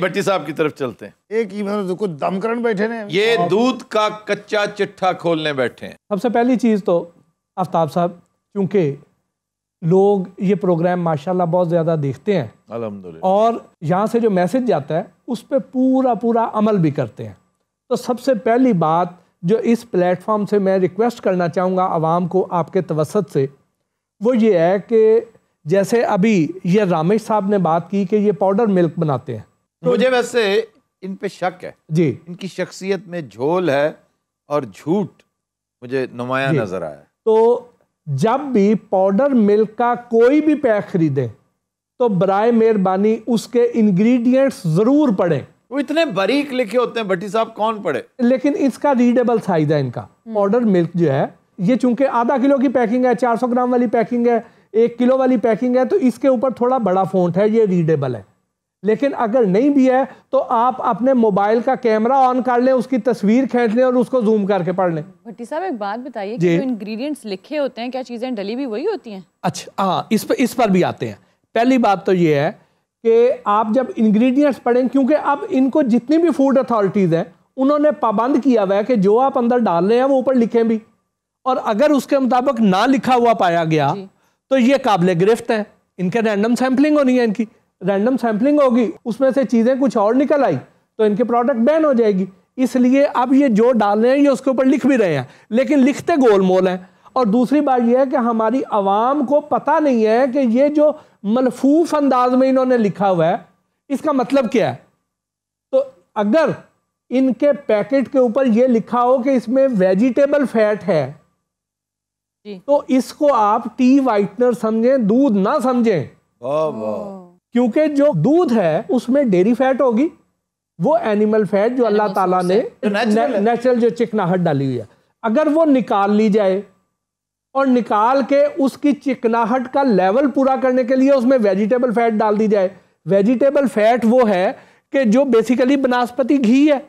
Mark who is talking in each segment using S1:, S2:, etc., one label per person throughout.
S1: भट्टी साहब की तरफ चलते हैं
S2: एक ही मतलब तो कुछ दमकरण बैठे ने ये
S1: दूध का कच्चा चिट्ठा खोलने बैठे हैं
S2: सबसे पहली चीज़ तो आफ्ताब साहब क्योंकि लोग ये प्रोग्राम माशाल्लाह बहुत ज़्यादा देखते हैं अल्हम्दुलिल्लाह और यहाँ से जो मैसेज जाता है उस पर पूरा पूरा अमल भी करते हैं तो सबसे पहली बात जो इस प्लेटफॉर्म से मैं रिक्वेस्ट करना चाहूँगा आवाम को आपके तवसत से वो ये है कि जैसे अभी ये रामेश साहब ने बात की कि ये पाउडर मिल्क बनाते हैं
S1: तो मुझे वैसे इन पे शक है जी इनकी शख्सियत में झोल है और झूठ मुझे नुमाया नजर आया
S2: तो जब भी पाउडर मिल्क का कोई भी पैक खरीदे तो बर मेहरबानी उसके इंग्रेडिएंट्स ज़रूर पढ़े
S1: वो इतने बारीक लिखे होते हैं भट्टी साहब कौन पढ़े
S2: लेकिन इसका रीडेबल साइज है इनका पाउडर हम्म। मिल्क जो है ये चूंकि आधा किलो की पैकिंग है 400 ग्राम वाली पैकिंग है एक किलो वाली पैकिंग है तो इसके ऊपर थोड़ा बड़ा फोन है ये रीडेबल है लेकिन अगर नहीं भी है तो आप अपने मोबाइल का कैमरा ऑन कर लें उसकी तस्वीर खींच लें और उसको जूम करके पढ़ लें
S3: भट्टी साहब एक बात बताइए कि जो इंग्रेडिएंट्स लिखे होते हैं क्या चीज़ें डली भी वही होती हैं
S2: अच्छा हाँ इस पर इस पर भी आते हैं पहली बात तो ये है कि आप जब इंग्रेडिएंट्स पढ़ें क्योंकि अब इनको जितनी भी फूड अथॉरिटीज़ हैं उन्होंने पाबंद किया हुआ है कि जो आप अंदर डाल रहे हैं वो ऊपर लिखें भी और अगर उसके मुताबिक ना लिखा हुआ पाया गया तो ये काबिल गिरफ्त है इनके रैंडम सैम्पलिंग होनी है इनकी रैंडम सैम्पलिंग होगी उसमें से चीज़ें कुछ और निकल आई तो इनके प्रोडक्ट बैन हो जाएगी इसलिए अब ये जो डाल रहे हैं ये उसके ऊपर लिख भी रहे हैं लेकिन लिखते गोल मोल हैं और दूसरी बात यह है कि हमारी आवाम को पता नहीं है कि ये जो मलफूफ अंदाज में इन्होंने लिखा हुआ है इसका मतलब क्या है तो अगर इनके पैकेट के ऊपर ये लिखा हो कि इसमें वेजिटेबल फैट है जी। तो इसको आप टी वाइटनर समझें दूध ना समझें क्योंकि जो दूध है उसमें डेरी फैट होगी वो एनिमल फैट जो अल्लाह ताला ने नेचुरल जो चिकनाहट डाली हुई है अगर वो निकाल ली जाए और निकाल के उसकी चिकनाहट का लेवल पूरा करने के लिए उसमें वेजिटेबल फैट डाल दी जाए वेजिटेबल फैट वो है कि जो बेसिकली बनास्पति घी है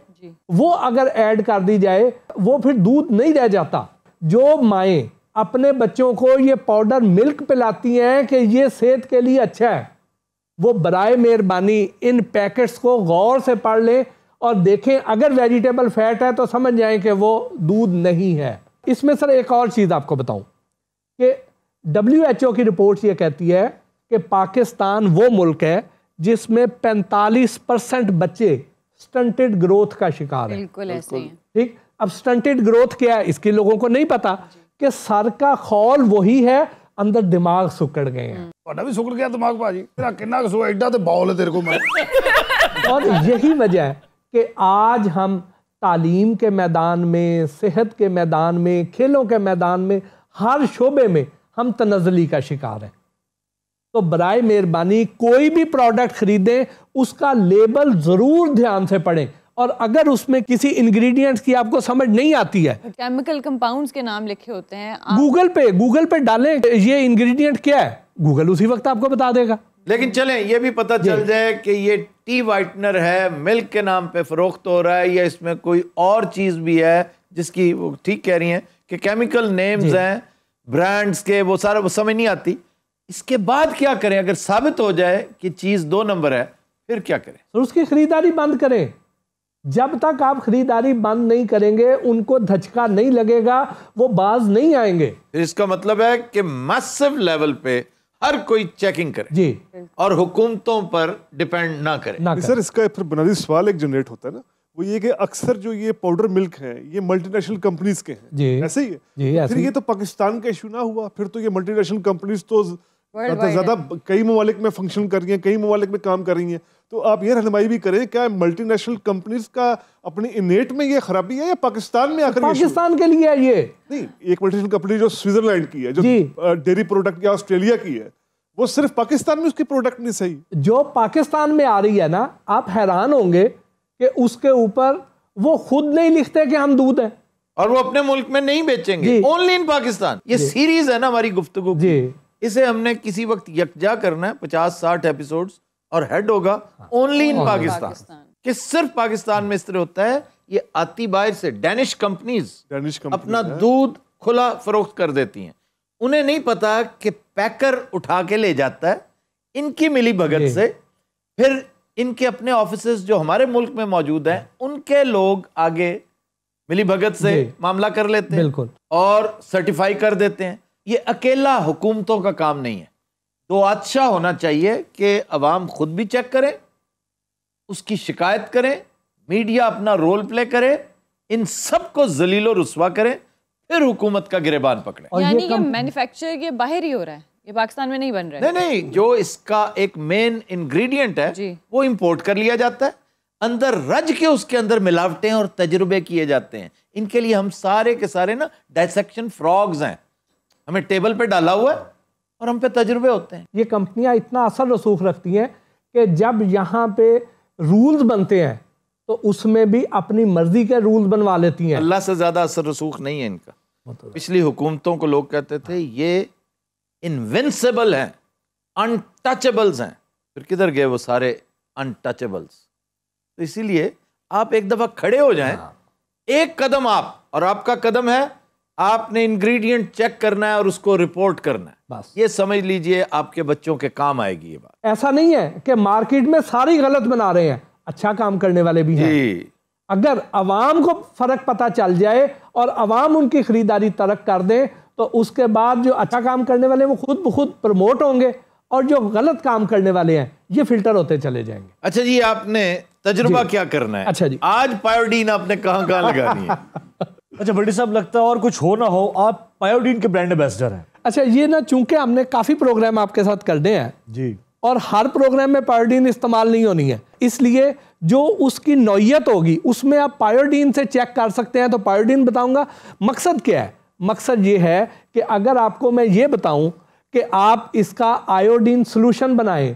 S2: वो अगर ऐड कर दी जाए वो फिर दूध नहीं रह जाता जो माएँ अपने बच्चों को ये पाउडर मिल्क पिलाती हैं कि ये सेहत के लिए अच्छा है वो बर मेहरबानी इन पैकेट्स को गौर से पढ़ लें और देखें अगर वेजिटेबल फैट है तो समझ जाएं कि वो दूध नहीं है इसमें सर एक और चीज़ आपको बताऊं कि डब्ल्यू एच ओ की रिपोर्ट ये कहती है कि पाकिस्तान वो मुल्क है जिसमें 45 परसेंट बच्चे स्टंटेड ग्रोथ का शिकार है ठीक अब स्टंटेड ग्रोथ क्या है इसके लोगों को नहीं पता कि सर का खौल वही है अंदर दिमाग सुकड़ गए हैं हम्म। ਤੁਹਾਡਾ ਵੀ ਗਿਆ ਦਿਮਾਗ ਭਾਜੀ ਤੇਰਾ ਕਿੰਨਾ ਕਸੂਰ ਐਡਾ ਤੇ ਬੌਲ ਹੈ ਤੇਰੇ ਮੈਂ खेलों के मैदान में हर शोबे में हम तनजली का शिकार हैं तो बर मेहरबानी कोई भी प्रोडक्ट खरीदे उसका लेबल ज़रूर ध्यान से पड़े और अगर उसमें किसी इंग्रेडिएंट्स की आपको समझ नहीं आती है
S3: केमिकल कंपाउंड्स के नाम लिखे होते हैं
S2: गूगल पे गूगल पे डालें ये इंग्रेडिएंट क्या है गूगल उसी वक्त आपको बता देगा लेकिन चले ये भी पता चल जाए कि ये टी वाइटनर
S1: है मिल्क के नाम पे फरोख्त हो रहा है या इसमें कोई और चीज़ भी है जिसकी वो ठीक कह रही हैं कि केमिकल नेम्स हैं ब्रांड्स के वो सारा वो समझ नहीं आती इसके बाद क्या करें अगर साबित हो जाए कि चीज़ दो नंबर है फिर क्या करें
S2: तो उसकी खरीदारी बंद करें जब तक आप खरीदारी बंद नहीं करेंगे उनको धचका नहीं लगेगा वो बाज नहीं आएंगे
S1: इसका मतलब है कि मैसिव लेवल पे हर कोई चेकिंग करे जी और हुकूमतों पर डिपेंड ना करे ना करे। सर
S4: इसका फिर बुनियादी सवाल एक जनरेट होता है ना वो ये कि अक्सर जो ये पाउडर मिल्क है ये मल्टीनेशनल कंपनीज के हैं ऐसे ही है जी, तो फिर ये तो पाकिस्तान का इशू ना हुआ फिर तो ये मल्टीनेशनल कंपनीज तो ज्यादा ज्यादा कई ममालिक में फंक्शन कर रही हैं कई ममालिक में काम कर रही हैं तो आप ये रहनमाई भी करें
S2: क्या मल्टीनेशनल कंपनीज का अपने इनेट में ये खराबी है या पाकिस्तान में आकर पाकिस्तान के लिए है ये नहीं एक मल्टीनेशनल कंपनी जो स्विट्जरलैंड की है जो डेयरी प्रोडक्ट या ऑस्ट्रेलिया की है वो सिर्फ पाकिस्तान में उसकी प्रोडक्ट नहीं सही जो पाकिस्तान में आ रही है ना आप हैरान होंगे कि उसके ऊपर वो खुद नहीं लिखते कि हम दूध हैं और वो अपने
S1: मुल्क में नहीं बेचेंगे ओनली इन पाकिस्तान ये सीरीज है ना हमारी गुफ्तु जी इसे हमने किसी वक्त यकजा करना है पचास साठ एपिसोड और हेड होगा ओनली इन पाकिस्तान कि सिर्फ पाकिस्तान में इस तरह होता है ये आती बाहर से डेनिश कंपनीज डेनिश कंपनीज अपना दूध खुला फरोख्त कर देती हैं उन्हें नहीं पता कि पैकर उठा के ले जाता है इनकी मिली भगत से फिर इनके अपने ऑफिस जो हमारे मुल्क में मौजूद हैं उनके लोग आगे मिली भगत से मामला कर लेते हैं बिल्कुल और सर्टिफाई कर देते हैं ये अकेला हुकूमतों का काम नहीं है तो अच्छा होना चाहिए कि अवाम खुद भी चेक करें उसकी शिकायत करें मीडिया अपना रोल प्ले करे इन सबको जलील और रसवा करें फिर हुकूमत का गिरबान पकड़े यानी ये
S3: मैन्युफैक्चर ये बाहर ही हो रहा है ये पाकिस्तान में नहीं बन रहा नहीं
S1: नहीं जो इसका एक मेन इंग्रेडिएंट है वो इंपोर्ट कर लिया जाता है अंदर रज के उसके अंदर मिलावटें और तजुर्बे किए जाते हैं इनके लिए हम सारे के सारे ना डाइसेक्शन फ्रॉग्स हैं हमें टेबल पे डाला हुआ है
S2: और हम पे तजुर्बे होते हैं ये कंपनियां इतना असर रसूख रखती हैं कि जब यहाँ पे रूल्स बनते हैं तो उसमें भी अपनी मर्जी के रूल बनवा लेती हैं
S1: अल्लाह से ज़्यादा असर रसूख नहीं है इनका मतलब। पिछली हुकूमतों को लोग कहते थे ये इनविंसिबल हैं अनटचेबल्स हैं फिर किधर गए वो सारे अनटचेबल्स तो इसीलिए आप एक दफ़ा खड़े हो जाएं हाँ। एक कदम आप और आपका कदम है आपने इंग्रेडिएंट चेक करना है और उसको रिपोर्ट करना है बस ये समझ लीजिए आपके बच्चों के काम आएगी ये बात
S2: ऐसा नहीं है कि मार्केट में सारी गलत बना रहे हैं अच्छा काम करने वाले भी हैं अगर अवाम को फर्क पता चल जाए और अवाम उनकी खरीदारी तरक कर दें तो उसके बाद जो अच्छा काम करने वाले वो खुद ब खुद प्रमोट होंगे और जो गलत काम करने वाले हैं ये फिल्टर होते चले जाएंगे
S1: अच्छा जी आपने तजुर्बा क्या करना है अच्छा जी आज पायोडीन आपने कहा लगा अच्छा बड़ी साहब
S4: लगता है और कुछ हो ना हो आप पायोडीन के ब्रांड एम्बेसडर हैं
S2: अच्छा ये ना चूंकि हमने काफ़ी प्रोग्राम आपके साथ कर दे हैं जी और हर प्रोग्राम में पायोडीन इस्तेमाल नहीं होनी है इसलिए जो उसकी नोयत होगी उसमें आप पायोडीन से चेक कर सकते हैं तो पायोडीन बताऊंगा मकसद क्या है मकसद ये है कि अगर आपको मैं ये बताऊं कि आप इसका आयोडीन सोल्यूशन बनाएं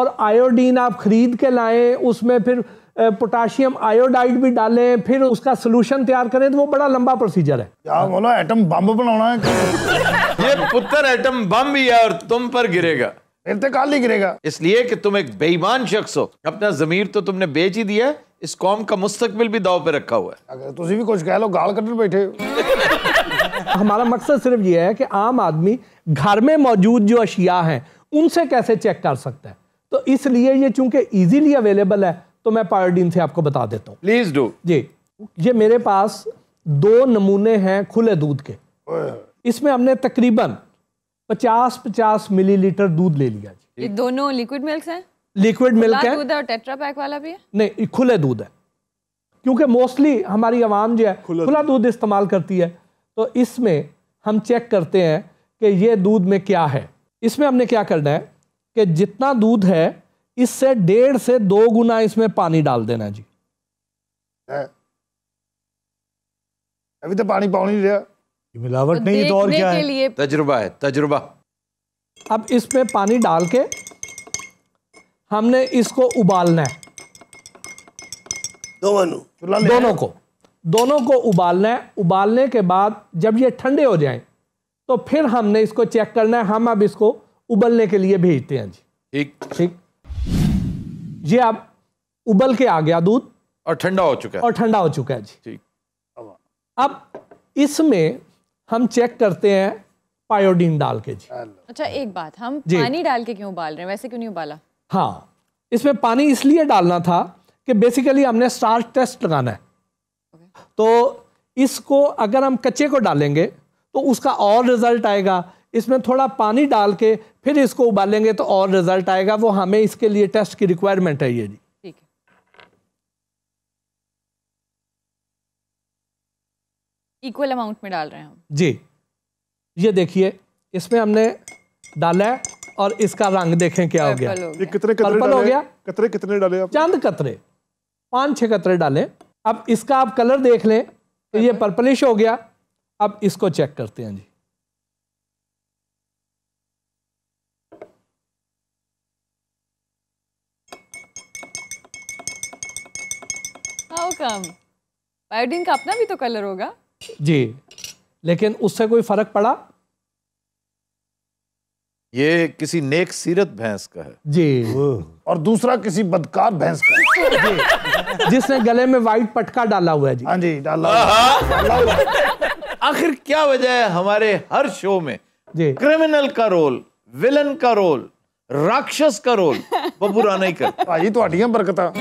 S2: और आयोडीन आप ख़रीद के लाएं उसमें फिर पोटाशियम आयोडाइड भी डालें फिर उसका सोल्यूशन तैयार करें तो वो बड़ा लंबा प्रोसीजर है क्या बोला एटम बम बनाना है
S1: ये पुत्र एटम बम भी है और तुम पर गिरेगा इंतकाल तो ही गिरेगा इसलिए कि तुम एक बेईमान शख्स हो अपना जमीर तो तुमने बेच ही दिया इस कौम का मुस्तकबिल भी दाव पे रखा हुआ है
S2: अगर तुम भी कुछ कह लो गाल कटन बैठे हो हमारा मकसद सिर्फ ये है कि आम आदमी घर में मौजूद जो अशिया हैं उनसे कैसे चेक कर सकता है तो इसलिए ये चूंकि इजीली अवेलेबल है तो मैं पायोडीन से आपको बता देता हूँ प्लीज डू जी ये मेरे पास दो नमूने हैं खुले दूध के इसमें हमने तकरीबन 50-50 मिलीलीटर दूध ले लिया जी
S3: ये दोनों लिक्विड मिल्क हैं
S2: लिक्विड मिल्क है दूध
S3: और टेट्रा पैक वाला भी है
S2: नहीं खुले दूध है क्योंकि मोस्टली हमारी आवाम जो है खुला दूध इस्तेमाल करती है तो इसमें हम चेक करते हैं कि ये दूध में क्या है इसमें हमने क्या करना है कि जितना दूध है इससे डेढ़ से दो गुना इसमें पानी डाल देना जी अभी तो पानी पानी नहीं रहा
S1: मिलावट तो नहीं तो और क्या है तजुर्बा है तजुर्बा
S2: अब इसमें पानी डाल के हमने इसको उबालना है दोनों दोनों को दोनों को उबालना है उबालने के बाद जब ये ठंडे हो जाएं तो फिर हमने इसको चेक करना है हम अब इसको उबलने के लिए भेजते हैं जी ठीक ठीक ये आप उबल के आ गया दूध और ठंडा हो चुका है और ठंडा हो चुका है जी ठीक अब इसमें हम चेक करते हैं पायोडीन डाल के जी
S3: अच्छा एक बात हम पानी डाल के क्यों उबाल रहे हैं वैसे क्यों नहीं उबाला
S2: हाँ इसमें पानी इसलिए डालना था कि बेसिकली हमने स्टार टेस्ट लगाना है तो इसको अगर हम कच्चे को डालेंगे तो उसका और रिजल्ट आएगा इसमें थोड़ा पानी डाल के फिर इसको उबालेंगे तो और रिजल्ट आएगा वो हमें इसके लिए टेस्ट की रिक्वायरमेंट है ये जी
S3: इक्वल अमाउंट में डाल रहे हैं हम
S2: जी ये देखिए इसमें हमने डाला है और इसका रंग देखें क्या हो गया ये कितने कतरे हो गया कतरे कितने डाले आप चंद कतरे पांच छह कतरे डाले अब इसका आप कलर देख लें तो ये पर्पलिश हो गया अब इसको चेक करते हैं जी
S3: वेलकम बायोडीन का अपना भी तो कलर होगा
S2: जी लेकिन उससे कोई फर्क पड़ा ये किसी नेक सीरत भैंस का है जी और दूसरा किसी बदकार भैंस का है जिसने गले में वाइट पटका डाला हुआ है जी हाँ जी डाला हुआ
S1: है आखिर क्या वजह है हमारे हर शो में जी क्रिमिनल का रोल विलन का
S4: रोल राक्षस का रोल बबूरा नहीं कर आई तो बरकता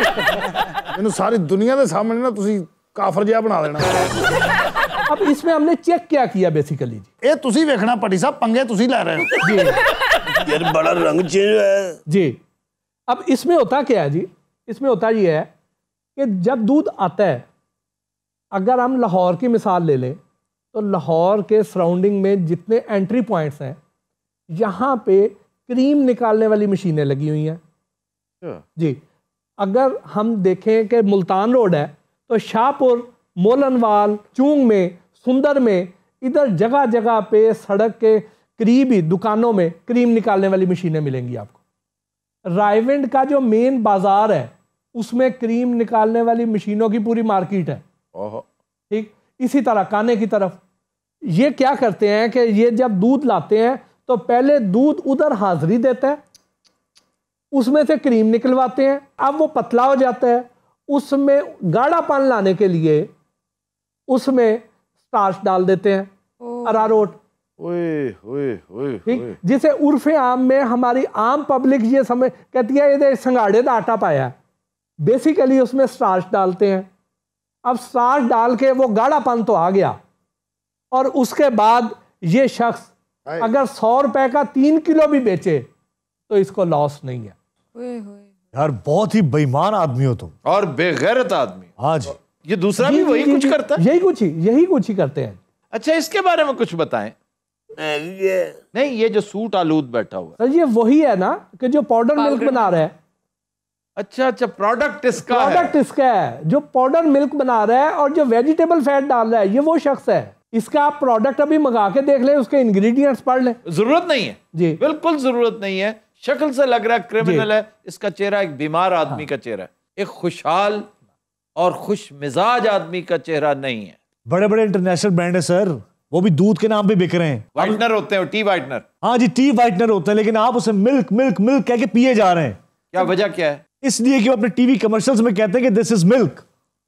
S4: मैंने सारी दुनिया के सामने ना तुम काफर जहा बना देना
S2: अब इसमें हमने चेक क्या किया बेसिकली जी ये तुम वेखना पटी साहब पंगे तुम ला रहे हो
S4: जी
S3: यार बड़ा रंग
S2: चेंज है जी अब इसमें होता क्या है जी इसमें होता ये है कि जब दूध आता है अगर हम लाहौर की मिसाल ले लें तो लाहौर के सराउंडिंग में जितने एंट्री पॉइंट्स हैं यहाँ पे क्रीम निकालने वाली मशीनें लगी हुई हैं अच्छा। जी अगर हम देखें कि मुल्तान रोड है तो शाहपुर मोलनवाल चूंग में सुंदर में इधर जगह जगह पे सड़क के करीब ही दुकानों में क्रीम निकालने वाली मशीनें मिलेंगी आपको रायविंड का जो मेन बाज़ार है उसमें क्रीम निकालने वाली मशीनों की पूरी मार्केट है ठीक इसी तरह काने की तरफ ये क्या करते हैं कि ये जब दूध लाते हैं तो पहले दूध उधर हाजिरी देता है उसमें से क्रीम निकलवाते हैं अब वो पतला हो जाता है उसमें गाढ़ापन लाने के लिए उसमें स्टार्च डाल देते
S4: हैं
S2: अरारोट ठीक जिसे उर्फ आम में हमारी आम पब्लिक ये समय कहती है ये संगाड़े का आटा पाया बेसिकली उसमें स्टार्च डालते हैं अब स्टार्च डाल के वो गाढ़ापन तो आ गया और उसके बाद ये शख्स अगर सौ रुपए का तीन किलो भी बेचे तो इसको लॉस नहीं है
S3: यार
S2: बहुत ही बेईमान आदमी
S4: हो तुम और बेगैरत आदमी हाँ जी ये
S1: दूसरा भी वही कुछ करता
S2: है यही कुछ ही यही कुछ ही करते हैं
S1: अच्छा इसके बारे में कुछ बताएं नहीं ये जो सूट आलूद बैठा
S2: हुआ सर ये वही है ना कि जो पाउडर मिल्क बना रहे है
S1: अच्छा अच्छा प्रोडक्ट
S2: इसका प्रोडक्ट इसका है जो पाउडर मिल्क बना रहा है और जो वेजिटेबल फैट डाल रहा है ये वो शख्स है इसका आप प्रोडक्ट अभी मंगा के देख ले उसके इंग्रेडिएंट्स पढ़ लें
S1: जरूरत नहीं है जी बिल्कुल जरूरत नहीं है शक्ल से लग रहा है क्रिमिनल है इसका चेहरा एक बीमार हाँ। आदमी हाँ। का चेहरा है एक खुशहाल और खुश मिजाज आदमी का चेहरा नहीं है
S4: बड़े बड़े इंटरनेशनल ब्रांड है सर वो भी दूध के नाम पे बिक रहे हैं
S1: वाइटनर होते हैं टी वाइटनर
S4: हाँ जी टी वाइटनर होते हैं लेकिन आप उसे मिल्क मिल्क मिल्क कह के पिए जा रहे हैं क्या वजह क्या है इसलिए कि अपने टीवी कमर्शियल्स
S2: में कहते हैं कि दिस इज मिल्क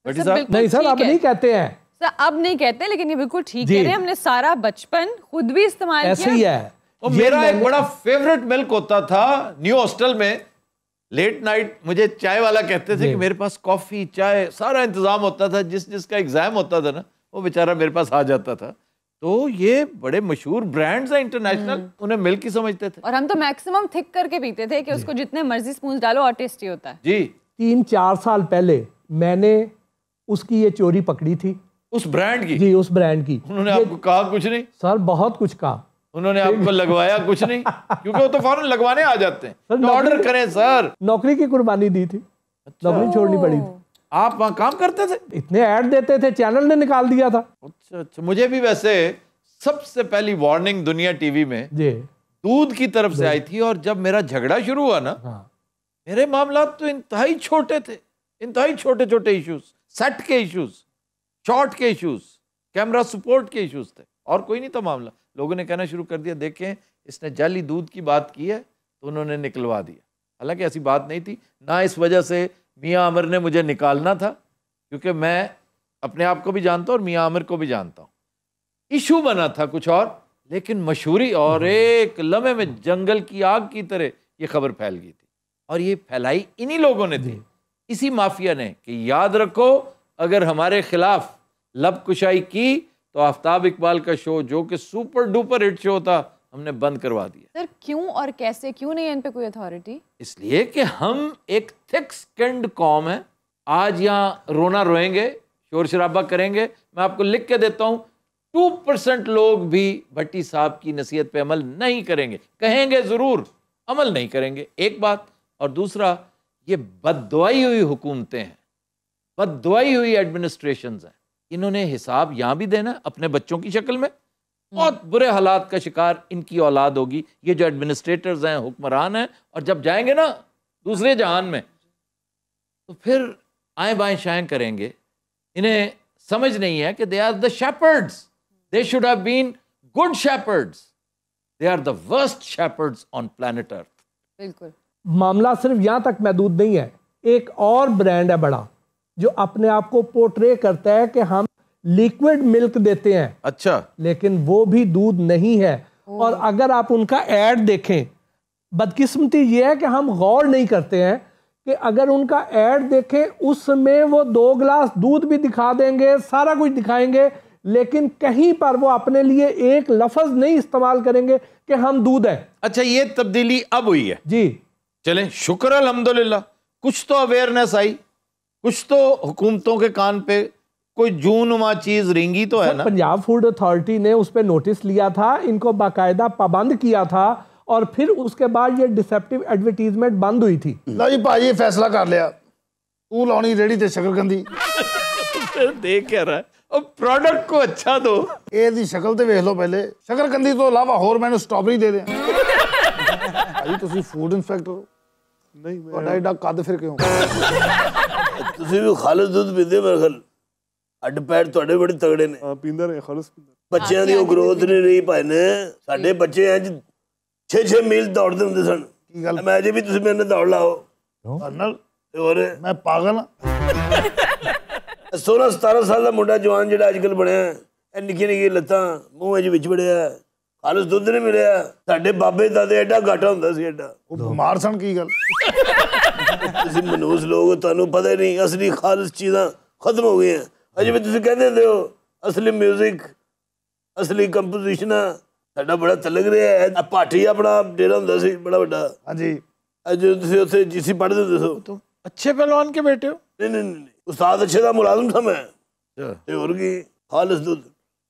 S2: नहीं सर आप नहीं कहते हैं
S3: सर अब नहीं कहते लेकिन ये बिल्कुल ठीक है हमने सारा बचपन खुद भी इस्तेमाल किया ही है
S2: और मेरा एक बड़ा
S1: फेवरेट मिल्क होता था न्यू हॉस्टल में लेट नाइट मुझे चाय वाला कहते थे कि मेरे पास कॉफ़ी चाय सारा इंतज़ाम होता था जिस जिसका एग्ज़ाम होता था ना वो बेचारा मेरे पास आ जाता था तो ये बड़े मशहूर ब्रांड्स हैं इंटरनेशनल हम्म। उन्हें मिल्क ही समझते थे
S3: और हम तो मैक्सिमम थिक करके पीते थे कि उसको जितने मर्जी स्पून डालो और टेस्टी होता है
S2: जी तीन चार साल पहले मैंने उसकी ये चोरी पकड़ी थी उस ब्रांड की जी उस ब्रांड की उन्होंने आपको कहा कुछ नहीं सर बहुत कुछ कहा उन्होंने आपको लगवाया कुछ नहीं
S1: क्योंकि वो तो फॉरन लगवाने आ जाते हैं ऑर्डर तो करें सर
S2: नौकरी की कुर्बानी दी थी अच्छा। नौकरी छोड़नी पड़ी थी
S1: आप वहाँ काम करते थे
S2: इतने ऐड देते थे चैनल ने निकाल दिया था
S1: अच्छा अच्छा मुझे भी वैसे सबसे पहली वार्निंग दुनिया टीवी में दूध की तरफ से आई थी और जब मेरा झगड़ा शुरू हुआ ना हाँ। मेरे मामला तो इंतहाई छोटे थे इंतहाई छोटे छोटे इश्यूज सेट के इश्यूज शॉट के इश्यूज कैमरा सपोर्ट के इश्यूज थे और कोई नहीं था मामला लोगों ने कहना शुरू कर दिया देखें इसने जाली दूध की बात की है तो उन्होंने निकलवा दिया हालांकि ऐसी बात नहीं थी ना इस वजह से मियाँ अमर ने मुझे निकालना था क्योंकि मैं अपने आप को भी जानता हूँ और मियाँ अमर को भी जानता हूँ इशू बना था कुछ और लेकिन मशहूरी और एक लम्हे में जंगल की आग की तरह ये खबर फैल गई थी और ये फैलाई इन्हीं लोगों ने थी इसी माफिया ने कि याद रखो अगर हमारे खिलाफ लब कुशाई की तो आफ्ताब इकबाल का शो जो कि सुपर डुपर हिट शो था हमने बंद करवा दिया
S3: सर क्यों और कैसे क्यों नहीं इन पे कोई अथॉरिटी
S1: इसलिए कि हम एक थिक स्किंड कॉम है आज यहाँ रोना रोएंगे शोर शराबा करेंगे मैं आपको लिख के देता हूँ टू परसेंट लोग भी भट्टी साहब की नसीहत पे अमल नहीं करेंगे कहेंगे ज़रूर अमल नहीं करेंगे एक बात और दूसरा ये बदवाई हुई हुकूमतें हैं बदवाई हुई एडमिनिस्ट्रेशन हैं इन्होंने हिसाब यहाँ भी देना अपने बच्चों की शक्ल में बहुत बुरे हालात का शिकार इनकी औलाद होगी ये जो एडमिनिस्ट्रेटर्स हैं हुक्मरान हैं और जब जाएंगे ना दूसरे जहान में तो फिर आए बाएं शाएँ करेंगे इन्हें समझ नहीं है कि they are the shepherds they should have been good shepherds they are the worst shepherds
S2: on planet earth बिल्कुल मामला सिर्फ यहाँ तक महदूद नहीं है एक और ब्रांड है बड़ा जो अपने आप को पोर्ट्रे करता है कि हम लिक्विड मिल्क देते हैं अच्छा लेकिन वो भी दूध नहीं है और अगर आप उनका एड देखें बदकिस्मती ये है कि हम गौर नहीं करते हैं कि अगर उनका एड देखें उसमें वो दो गिलास दूध भी दिखा देंगे सारा कुछ दिखाएंगे लेकिन कहीं पर वो अपने लिए एक लफज नहीं इस्तेमाल करेंगे कि हम दूध है अच्छा ये
S1: तब्दीली अब हुई है जी चलें शुक्र अलहमदुल्ला कुछ तो अवेयरनेस आई कुछ तो हुकूमतों के कान पे कोई जू नुमा चीज रेंगी तो है ना पंजाब
S2: फूड अथॉरिटी ने उस पर नोटिस लिया था इनको बाकायदा पाबंद किया था और फिर उसके बाद ये डिसेप्टिव एडवर्टीजमेंट बंद हुई थी लो भाई ये फैसला कर लिया तू लाई रेडी ते शकरकंदी
S1: देख क्या रहा है
S4: अब प्रोडक्ट को अच्छा दो ਇਹ शक्ल तो वेख लो पहले ਪਹਿਲੇ ਸ਼ਕਰਕੰਦੀ ਤੋਂ ਇਲਾਵਾ ਹੋਰ ਮੈਨੂੰ ਸਟ੍ਰਾਬੇਰੀ दे ਦੇ ਭਾਈ ਤੁਸੀਂ ਫੂਡ ਇਨਸਪੈਕਟਰ ਨਹੀਂ ਮੈਂ ਤੁਹਾਡਾ ਐਡਾ ਕੱਦ ਫਿਰ ਕਿਉਂ ਤੁਸੀਂ ਵੀ ਖਾਲਸ ਦੁੱਧ ਪੀਂਦੇ ਮੇਰੇ ਖਲ ਅੱਡ ਪੈਰ ਤੁਹਾਡੇ ਬੜੇ ਤਗੜੇ ਨੇ ਹਾਂ ਪੀਂਦੇ ਰਹੇ ਖਾਲਸ ਪੀਂਦੇ ਬੱਚਿਆਂ ਦੀ ਉਹ ਗਰੋਥ ਨਹੀਂ ਰਹੀ ਭਾਈ ਨੇ ਸਾਡੇ ਬੱਚੇ ਇੰਜ 6-6 ਮੀਲ ਦੌੜਦੇ ਹੁੰਦੇ ਸਨ ਕੀ ਗੱਲ ਮੈਂ ਜੇ ਵੀ ਤੁਸੀਂ ਮੇਰੇ ਨਾਲ ਦੌੜ ਲਾਓ ਨਾਲ ਹੋਰ ਮੈਂ ਪਾਗਲ 16 17 ਸਾਲ ਦਾ ਮੁੰਡਾ ਜਵਾਨ ਜਿਹੜਾ ਅੱਜਕੱਲ ਬਣਿਆ ਇਹ ਨਿੱਕੀ ਨਿੱਕੀ ਲੱਤਾਂ ਮੂੰਹ ਵਿੱਚ ਵਿੱਚ ਵੜਿਆ ਖਾਲਸ ਦੁੱਧ ਨਹੀਂ ਮਿਲਿਆ ਸਾਡੇ ਬਾਬੇ ਦਾਦੇ ਐਡਾ ਘਾਟਾ ਹੁੰਦਾ ਸੀ ਐਡਾ ਉਹ ਬਿਮਾਰ ਸਨ ਕੀ ਗੱਲ ਤੁਸੀਂ ਮਨੂਸ ਲੋਕ ਤੁਹਾਨੂੰ ਪਤਾ ਨਹੀਂ ਅਸਲੀ ਖਾਲਸ ਚੀਜ਼ਾਂ ਖਤਮ ਹੋ ਗਈਆਂ ਅਜੇ ਵੀ ਤੁਸੀਂ ਕਹਿੰਦੇ ਹੁੰਦੇ ਹੋ ਅਸਲੀ 뮤직 ਅਸਲੀ ਕੰਪੋਜੀਸ਼ਨਾਂ ਸਾਡਾ ਬੜਾ ਤਲਕ ਰਿਹਾ ਹੈ ਪਾਠੀ ਆਪਣਾ ਡੇਰਾ ਹੁੰਦਾ ਸੀ ਬੜਾ ਵੱਡਾ ਹਾਂਜੀ ਅਜੇ ਤੁਸੀਂ ਉੱਥੇ ਜੀਸੀ ਪੜ੍ਹਦੇ ਹੁੰਦੇ ਸੋ ਤੋ ਅੱਛੇ ਪਹਿਲਵਾਨ ਕੇ ਬੇਟੇ ਹੋ ਨਹੀਂ ਨਹੀਂ ਉਸਤਾਦ ਅੱਛੇ ਦਾ ਮੁਲਾਜ਼ਮ ਸਮਾਂ ਤੇ ਹੋਰ ਕੀ ਖਾਲਸ ਦੁੱਧ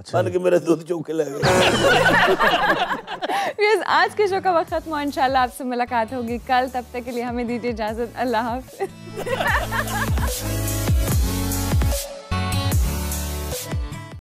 S4: अच्छा कि मेरे दूध चौके लग गए
S3: आज के शो का वक्त खत्म हुआ इंशाल्लाह आपसे मुलाकात होगी कल तब तक के लिए हमें दीजिए इजाजत अल्लाह हाफिज